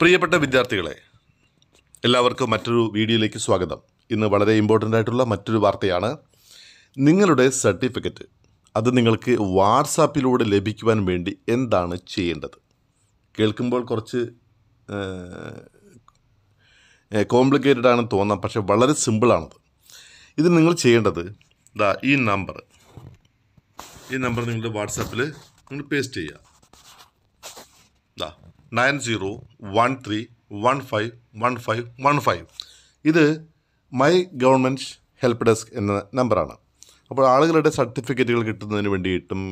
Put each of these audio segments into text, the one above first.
പ്രിയപ്പെട്ട വിദ്യാർത്ഥികളെ എല്ലാവർക്കും മറ്റൊരു വീഡിയോയിലേക്ക് സ്വാഗതം ഇന്ന് വളരെ ഇമ്പോർട്ടൻ്റ് ആയിട്ടുള്ള മറ്റൊരു വാർത്തയാണ് നിങ്ങളുടെ സർട്ടിഫിക്കറ്റ് അത് നിങ്ങൾക്ക് വാട്സാപ്പിലൂടെ ലഭിക്കുവാൻ വേണ്ടി എന്താണ് ചെയ്യേണ്ടത് കേൾക്കുമ്പോൾ കുറച്ച് കോംപ്ലിക്കേറ്റഡ് ആണെന്ന് തോന്നാം പക്ഷേ വളരെ സിമ്പിളാണത് ഇത് നിങ്ങൾ ചെയ്യേണ്ടത് ദാ ഈ നമ്പർ ഈ നമ്പർ നിങ്ങളുടെ വാട്സാപ്പിൽ നിങ്ങൾ പേസ്റ്റ് ചെയ്യുക ദാ nine zero one three one five one five one five ഇത് മൈ ഗവൺമെൻറ് ഹെൽപ്പ് ഡെസ്ക് എന്ന നമ്പറാണ് അപ്പോൾ ആളുകളുടെ സർട്ടിഫിക്കറ്റുകൾ കിട്ടുന്നതിന് വേണ്ടിയിട്ടും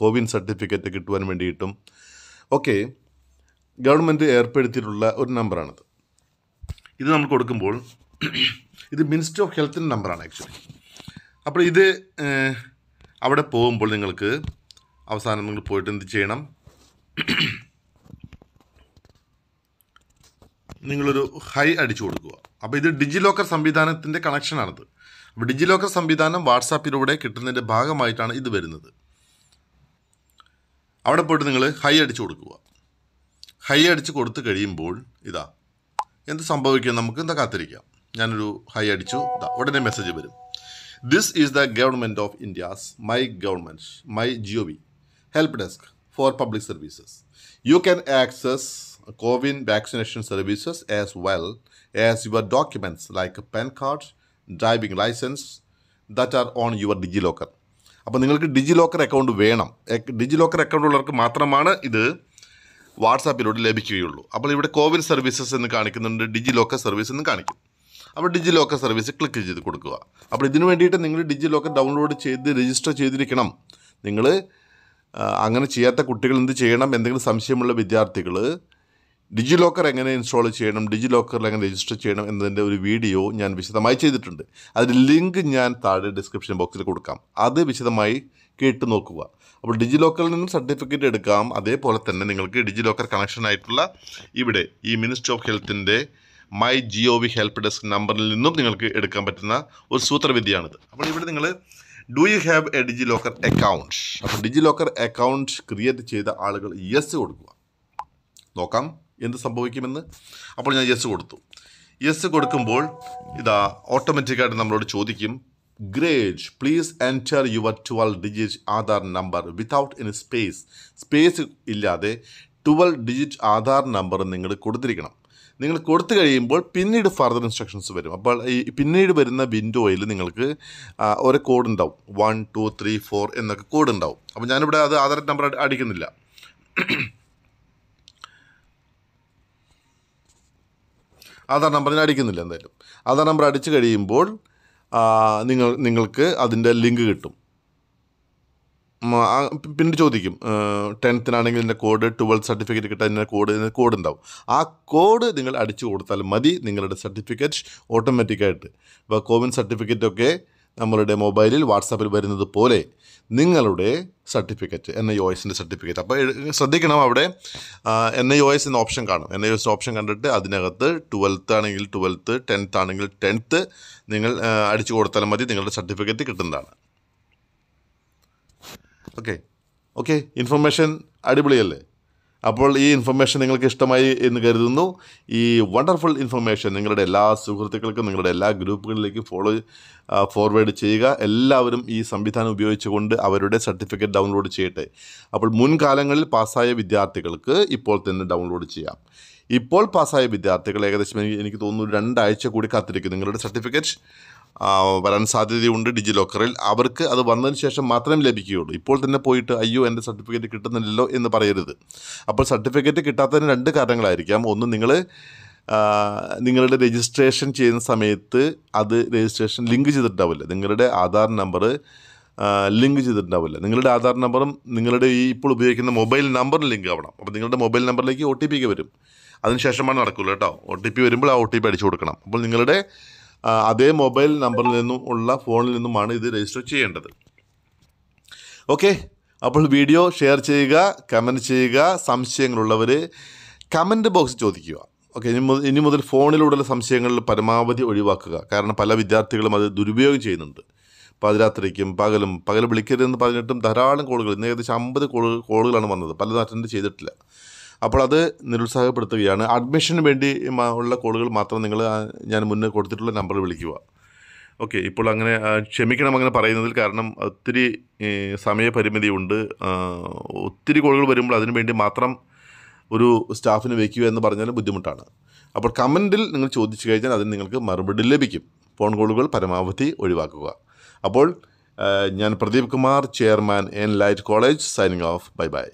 കോവിൻ സർട്ടിഫിക്കറ്റ് കിട്ടുവാൻ വേണ്ടിയിട്ടും ഒക്കെ ഗവൺമെൻറ് ഏർപ്പെടുത്തിയിട്ടുള്ള ഒരു നമ്പറാണിത് ഇത് നമ്മൾ കൊടുക്കുമ്പോൾ ഇത് മിനിസ്റ്റർ ഓഫ് ഹെൽത്തിൻ്റെ നമ്പറാണ് ആക്ച്വലി അപ്പോൾ ഇത് അവിടെ പോകുമ്പോൾ നിങ്ങൾക്ക് അവസാനം നിങ്ങൾ പോയിട്ട് എന്ത് ചെയ്യണം നിങ്ങളൊരു ഹൈ അടിച്ചു കൊടുക്കുക അപ്പോൾ ഇത് ഡിജി ലോക്കർ സംവിധാനത്തിൻ്റെ കണക്ഷനാണത് അപ്പോൾ ഡിജി ലോക്കർ സംവിധാനം വാട്സാപ്പിലൂടെ കിട്ടുന്നതിൻ്റെ ഭാഗമായിട്ടാണ് ഇത് വരുന്നത് അവിടെ പോയിട്ട് നിങ്ങൾ ഹൈ അടിച്ചു കൊടുക്കുക ഹൈ അടിച്ച് കൊടുത്തു കഴിയുമ്പോൾ ഇതാ എന്ത് സംഭവിക്കും നമുക്ക് എന്താ കാത്തിരിക്കാം ഞാനൊരു ഹൈ അടിച്ചു ഇതാ ഉടനെ മെസ്സേജ് വരും this is the government of India's my government my ജിയോ ബി help desk for public services you can access COVID vaccination services as well as your documents like PAN card, driving license that are on your DigiLocker. അപ്പോൾ നിങ്ങൾക്ക് ഡിജി DigiLocker account വേണം ഡിജി DigiLocker account ഉള്ളവർക്ക് മാത്രമാണ് ഇത് വാട്സാപ്പിലൂടെ ലഭിക്കുകയുള്ളൂ അപ്പോൾ ഇവിടെ കോവിൻ സർവീസസ് എന്ന് കാണിക്കുന്നുണ്ട് ഡിജി ലോക്കർ സർവീസ് എന്ന് കാണിക്കും അപ്പോൾ ഡിജി ലോക്കർ സർവീസ് ക്ലിക്ക് ചെയ്ത് കൊടുക്കുക അപ്പോൾ ഇതിനു വേണ്ടിയിട്ട് നിങ്ങൾ ഡിജി ലോക്കർ ഡൗൺലോഡ് ചെയ്ത് രജിസ്റ്റർ ചെയ്തിരിക്കണം നിങ്ങൾ അങ്ങനെ ചെയ്യാത്ത കുട്ടികൾ എന്ത് ചെയ്യണം എന്തെങ്കിലും സംശയമുള്ള വിദ്യാർത്ഥികൾ ഡിജി ലോക്കർ എങ്ങനെ ഇൻസ്റ്റാൾ ചെയ്യണം ഡിജി ലോക്കറിൽ എങ്ങനെ രജിസ്റ്റർ ചെയ്യണം എന്നതിൻ്റെ ഒരു വീഡിയോ ഞാൻ വിശദമായി ചെയ്തിട്ടുണ്ട് അതിൻ്റെ ലിങ്ക് ഞാൻ താഴെ ഡിസ്ക്രിപ്ഷൻ ബോക്സിൽ കൊടുക്കാം അത് വിശദമായി കേട്ട് നോക്കുക അപ്പോൾ ഡിജി ലോക്കറിൽ നിന്ന് സർട്ടിഫിക്കറ്റ് എടുക്കാം അതേപോലെ തന്നെ നിങ്ങൾക്ക് ഡിജി ലോക്കർ കണക്ഷൻ ആയിട്ടുള്ള ഇവിടെ ഈ മിനിസ്ട്രി ഓഫ് ഹെൽത്തിൻ്റെ my G V help desk നമ്പറിൽ നിന്നും നിങ്ങൾക്ക് എടുക്കാൻ പറ്റുന്ന ഒരു സൂത്രവിദ്യയാണിത് അപ്പോൾ ഇവിടെ നിങ്ങൾ do you have a DigiLocker account അപ്പോൾ ഡിജി ലോക്കർ അക്കൗണ്ട് ക്രിയേറ്റ് ചെയ്ത ആളുകൾ യെസ് കൊടുക്കുക നോക്കാം എന്ത് സംഭവിക്കുമെന്ന് അപ്പോൾ ഞാൻ യെസ് കൊടുത്തു യെസ് കൊടുക്കുമ്പോൾ ഇതാ ഓട്ടോമാറ്റിക്കായിട്ട് നമ്മളോട് ചോദിക്കും ഗ്രേജ് please enter your twelve digit Aadhaar number without in space space ഇല്ലാതെ ട്വൽവ് ഡിജിറ്റ് ആധാർ നമ്പർ നിങ്ങൾ കൊടുത്തിരിക്കണം നിങ്ങൾ കൊടുത്തു കഴിയുമ്പോൾ പിന്നീട് ഫർദർ ഇൻസ്ട്രക്ഷൻസ് വരും അപ്പോൾ ഈ പിന്നീട് വരുന്ന വിൻഡോയിൽ നിങ്ങൾക്ക് ഒരു കോഡ് ഉണ്ടാവും വൺ ടു ത്രീ ഫോർ എന്നൊക്കെ കോഡ് ഉണ്ടാവും അപ്പോൾ ഞാനിവിടെ അത് ആധാർ നമ്പർ അടിക്കുന്നില്ല ആധാർ നമ്പറിന് അടിക്കുന്നില്ല എന്തായാലും ആധാർ നമ്പർ അടിച്ചു കഴിയുമ്പോൾ നിങ്ങൾ നിങ്ങൾക്ക് അതിൻ്റെ ലിങ്ക് കിട്ടും പിന്നെ ചോദിക്കും ടെൻത്തിനാണെങ്കിൽ ഇതിൻ്റെ കോഡ് ട്വൽത്ത് സർട്ടിഫിക്കറ്റ് കിട്ടാൻ ഇതിൻ്റെ കോഡ് കോഡ് ഉണ്ടാവും ആ കോഡ് നിങ്ങൾ അടിച്ചു കൊടുത്താൽ മതി നിങ്ങളുടെ സർട്ടിഫിക്കറ്റ് ഓട്ടോമാറ്റിക്കായിട്ട് ഇപ്പോൾ കോവിൻ സർട്ടിഫിക്കറ്റൊക്കെ നമ്മളുടെ മൊബൈലിൽ വാട്സാപ്പിൽ വരുന്നത് പോലെ നിങ്ങളുടെ സർട്ടിഫിക്കറ്റ് എൻ ഐ ഒ എസിൻ്റെ സർട്ടിഫിക്കറ്റ് അപ്പോൾ ശ്രദ്ധിക്കണം അവിടെ എൻ ഐ ഒ എസ് എന്ന ഓപ്ഷൻ കാണും N I O S option കണ്ടിട്ട് അതിനകത്ത് ട്വൽത്ത് ആണെങ്കിൽ ട്വൽത്ത് ടെൻത്ത് ആണെങ്കിൽ ടെൻത്ത് നിങ്ങൾ അടിച്ചു കൊടുത്താൽ മതി നിങ്ങളുടെ സർട്ടിഫിക്കറ്റ് കിട്ടുന്നതാണ് ഓക്കെ ഓക്കെ ഇൻഫർമേഷൻ അടിപൊളിയല്ലേ അപ്പോൾ ഈ ഇൻഫർമേഷൻ നിങ്ങൾക്ക് ഇഷ്ടമായി എന്ന് കരുതുന്നു ഈ വണ്ടർഫുൾ ഇൻഫർമേഷൻ നിങ്ങളുടെ എല്ലാ സുഹൃത്തുക്കൾക്കും നിങ്ങളുടെ എല്ലാ ഗ്രൂപ്പുകളിലേക്കും ഫോളോ ഫോർവേഡ് ചെയ്യുക എല്ലാവരും ഈ സംവിധാനം ഉപയോഗിച്ചുകൊണ്ട് അവരുടെ സർട്ടിഫിക്കറ്റ് ഡൗൺലോഡ് ചെയ്യട്ടെ അപ്പോൾ മുൻകാലങ്ങളിൽ പാസ്സായ വിദ്യാർത്ഥികൾക്ക് ഇപ്പോൾ തന്നെ ഡൗൺലോഡ് ചെയ്യാം ഇപ്പോൾ പാസ്സായ വിദ്യാർത്ഥികൾ ഏകദേശം എനിക്ക് തോന്നുന്നു രണ്ടാഴ്ച കൂടി കാത്തിരിക്കും നിങ്ങളുടെ സർട്ടിഫിക്കറ്റ് വരാൻ സാധ്യതയുണ്ട് ഡിജി ലോക്കറിൽ അവർക്ക് അത് വന്നതിന് ശേഷം മാത്രമേ ലഭിക്കുകയുള്ളൂ ഇപ്പോൾ തന്നെ പോയിട്ട് അയ്യോ എൻ്റെ സർട്ടിഫിക്കറ്റ് കിട്ടുന്നില്ലല്ലോ എന്ന് പറയരുത് അപ്പോൾ സർട്ടിഫിക്കറ്റ് കിട്ടാത്തതിന് രണ്ട് കാരണങ്ങളായിരിക്കാം ഒന്ന് നിങ്ങൾ നിങ്ങളുടെ രജിസ്ട്രേഷൻ ചെയ്യുന്ന സമയത്ത് അത് രജിസ്ട്രേഷൻ ലിങ്ക് ചെയ്തിട്ടുണ്ടാവില്ല നിങ്ങളുടെ ആധാർ നമ്പർ ലിങ്ക് ചെയ്തിട്ടുണ്ടാവില്ല നിങ്ങളുടെ ആധാർ നമ്പറും നിങ്ങളുടെ ഈ ഇപ്പോൾ ഉപയോഗിക്കുന്ന മൊബൈൽ നമ്പറും ലിങ്ക് ആവണം അപ്പോൾ നിങ്ങളുടെ മൊബൈൽ നമ്പറിലേക്ക് ഒ ടി പി ഒക്കെ വരും അതിനുശേഷമാണ് നടക്കുള്ളൂ കേട്ടോ ഒ ടി പി വരുമ്പോൾ ആ ഒ ടി പി അടിച്ചു കൊടുക്കണം അപ്പോൾ നിങ്ങളുടെ അതേ മൊബൈൽ നമ്പറിൽ നിന്നും ഉള്ള ഫോണിൽ നിന്നുമാണ് ഇത് രജിസ്റ്റർ ചെയ്യേണ്ടത് ഓക്കെ അപ്പോൾ വീഡിയോ ഷെയർ ചെയ്യുക കമൻറ്റ് ചെയ്യുക സംശയങ്ങളുള്ളവർ കമൻറ്റ് ബോക്സ് ചോദിക്കുക ഓക്കെ ഇനി മുതൽ ഇനി മുതൽ ഫോണിലൂടെയുള്ള സംശയങ്ങളിൽ പരമാവധി ഒഴിവാക്കുക കാരണം പല വിദ്യാർത്ഥികളും അത് ദുരുപയോഗം ചെയ്യുന്നുണ്ട് പാതിരാത്രിക്കും പകലും പകൽ വിളിക്കരുതെന്ന് പറഞ്ഞിട്ടും ധാരാളം കോളുകൾ ഇന്ന് ഏകദേശം അമ്പത് കോളുകളാണ് വന്നത് പലതും അറ്റൻഡ് ചെയ്തിട്ടില്ല അപ്പോൾ അത് നിരുത്സാഹപ്പെടുത്തുകയാണ് അഡ്മിഷന് വേണ്ടി ഉള്ള കോളുകൾ മാത്രം നിങ്ങൾ ഞാൻ മുന്നേ കൊടുത്തിട്ടുള്ള നമ്പറിൽ വിളിക്കുക ഓക്കെ ഇപ്പോൾ അങ്ങനെ ക്ഷമിക്കണം അങ്ങനെ പറയുന്നതിൽ കാരണം ഒത്തിരി സമയപരിമിതി ഉണ്ട് ഒത്തിരി കോളുകൾ വരുമ്പോൾ അതിനു വേണ്ടി മാത്രം ഒരു സ്റ്റാഫിന് വയ്ക്കുക എന്ന് പറഞ്ഞാലും ബുദ്ധിമുട്ടാണ് അപ്പോൾ കമൻറ്റിൽ നിങ്ങൾ ചോദിച്ചു കഴിഞ്ഞാൽ അതിന് നിങ്ങൾക്ക് മറുപടി ലഭിക്കും ഫോൺ കോളുകൾ പരമാവധി ഒഴിവാക്കുക അപ്പോൾ ഞാൻ Pradeep Kumar chairman N light college signing off bye by